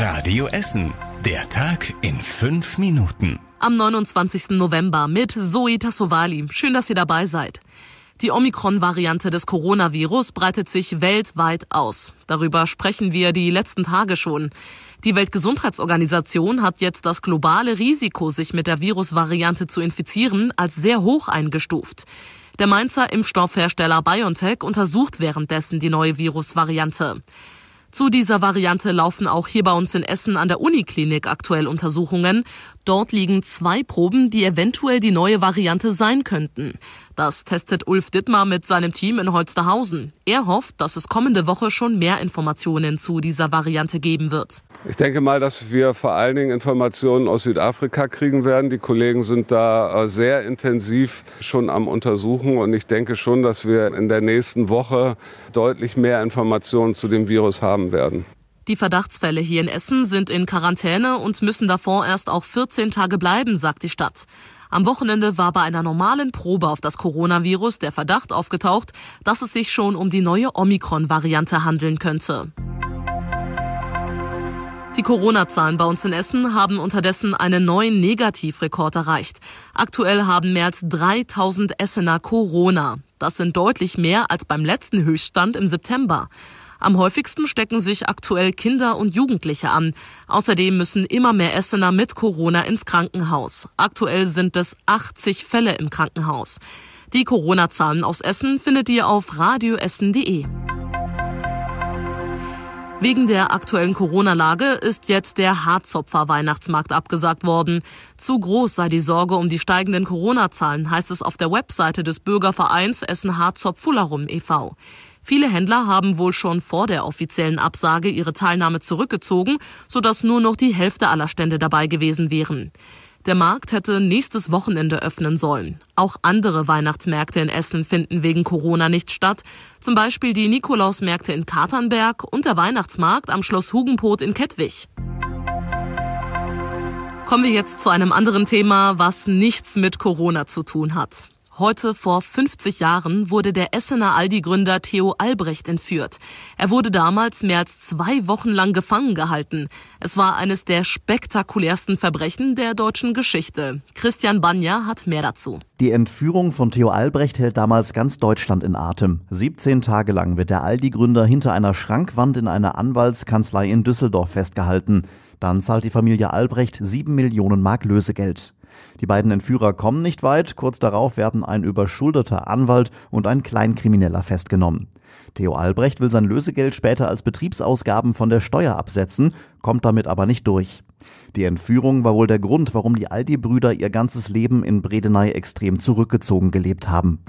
Radio Essen. Der Tag in fünf Minuten. Am 29. November mit Zoe Tassovali. Schön, dass ihr dabei seid. Die Omikron-Variante des Coronavirus breitet sich weltweit aus. Darüber sprechen wir die letzten Tage schon. Die Weltgesundheitsorganisation hat jetzt das globale Risiko, sich mit der Virusvariante zu infizieren, als sehr hoch eingestuft. Der Mainzer Impfstoffhersteller BioNTech untersucht währenddessen die neue Virusvariante. Zu dieser Variante laufen auch hier bei uns in Essen an der Uniklinik aktuell Untersuchungen. Dort liegen zwei Proben, die eventuell die neue Variante sein könnten. Das testet Ulf Dittmar mit seinem Team in Holsterhausen. Er hofft, dass es kommende Woche schon mehr Informationen zu dieser Variante geben wird. Ich denke mal, dass wir vor allen Dingen Informationen aus Südafrika kriegen werden. Die Kollegen sind da äh, sehr intensiv schon am Untersuchen und ich denke schon, dass wir in der nächsten Woche deutlich mehr Informationen zu dem Virus haben werden. Die Verdachtsfälle hier in Essen sind in Quarantäne und müssen davor erst auch 14 Tage bleiben, sagt die Stadt. Am Wochenende war bei einer normalen Probe auf das Coronavirus der Verdacht aufgetaucht, dass es sich schon um die neue Omikron-Variante handeln könnte. Die Corona-Zahlen bei uns in Essen haben unterdessen einen neuen Negativrekord erreicht. Aktuell haben mehr als 3000 Essener Corona. Das sind deutlich mehr als beim letzten Höchststand im September. Am häufigsten stecken sich aktuell Kinder und Jugendliche an. Außerdem müssen immer mehr Essener mit Corona ins Krankenhaus. Aktuell sind es 80 Fälle im Krankenhaus. Die Corona-Zahlen aus Essen findet ihr auf radioessen.de. Wegen der aktuellen Corona-Lage ist jetzt der Harzopfer Weihnachtsmarkt abgesagt worden. Zu groß sei die Sorge um die steigenden Corona-Zahlen, heißt es auf der Webseite des Bürgervereins Essen Harzopf Fularum e.V. Viele Händler haben wohl schon vor der offiziellen Absage ihre Teilnahme zurückgezogen, sodass nur noch die Hälfte aller Stände dabei gewesen wären. Der Markt hätte nächstes Wochenende öffnen sollen. Auch andere Weihnachtsmärkte in Essen finden wegen Corona nicht statt. Zum Beispiel die Nikolausmärkte in Katernberg und der Weihnachtsmarkt am Schloss Hugenpot in Kettwig. Kommen wir jetzt zu einem anderen Thema, was nichts mit Corona zu tun hat. Heute vor 50 Jahren wurde der Essener Aldi-Gründer Theo Albrecht entführt. Er wurde damals mehr als zwei Wochen lang gefangen gehalten. Es war eines der spektakulärsten Verbrechen der deutschen Geschichte. Christian Banja hat mehr dazu. Die Entführung von Theo Albrecht hält damals ganz Deutschland in Atem. 17 Tage lang wird der Aldi-Gründer hinter einer Schrankwand in einer Anwaltskanzlei in Düsseldorf festgehalten. Dann zahlt die Familie Albrecht 7 Millionen Mark Lösegeld. Die beiden Entführer kommen nicht weit. Kurz darauf werden ein überschuldeter Anwalt und ein Kleinkrimineller festgenommen. Theo Albrecht will sein Lösegeld später als Betriebsausgaben von der Steuer absetzen, kommt damit aber nicht durch. Die Entführung war wohl der Grund, warum die Aldi-Brüder ihr ganzes Leben in Bredeney extrem zurückgezogen gelebt haben.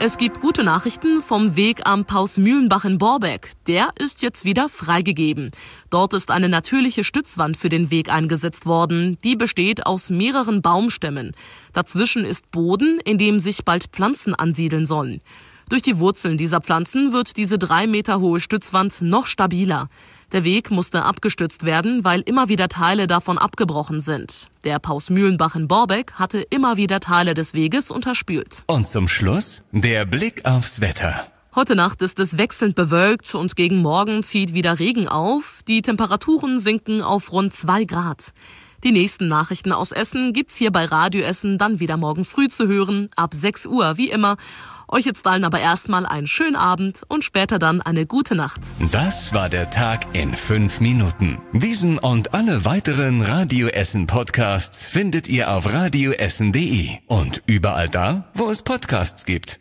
Es gibt gute Nachrichten vom Weg am Pausmühlenbach in Borbeck. Der ist jetzt wieder freigegeben. Dort ist eine natürliche Stützwand für den Weg eingesetzt worden. Die besteht aus mehreren Baumstämmen. Dazwischen ist Boden, in dem sich bald Pflanzen ansiedeln sollen. Durch die Wurzeln dieser Pflanzen wird diese drei Meter hohe Stützwand noch stabiler. Der Weg musste abgestützt werden, weil immer wieder Teile davon abgebrochen sind. Der Paus Mühlenbach in Borbeck hatte immer wieder Teile des Weges unterspült. Und zum Schluss der Blick aufs Wetter. Heute Nacht ist es wechselnd bewölkt und gegen Morgen zieht wieder Regen auf. Die Temperaturen sinken auf rund zwei Grad. Die nächsten Nachrichten aus Essen gibt's hier bei Radio Essen dann wieder morgen früh zu hören, ab 6 Uhr wie immer. Euch jetzt allen aber erstmal einen schönen Abend und später dann eine gute Nacht. Das war der Tag in fünf Minuten. Diesen und alle weiteren Radio Essen Podcasts findet ihr auf radioessen.de und überall da, wo es Podcasts gibt.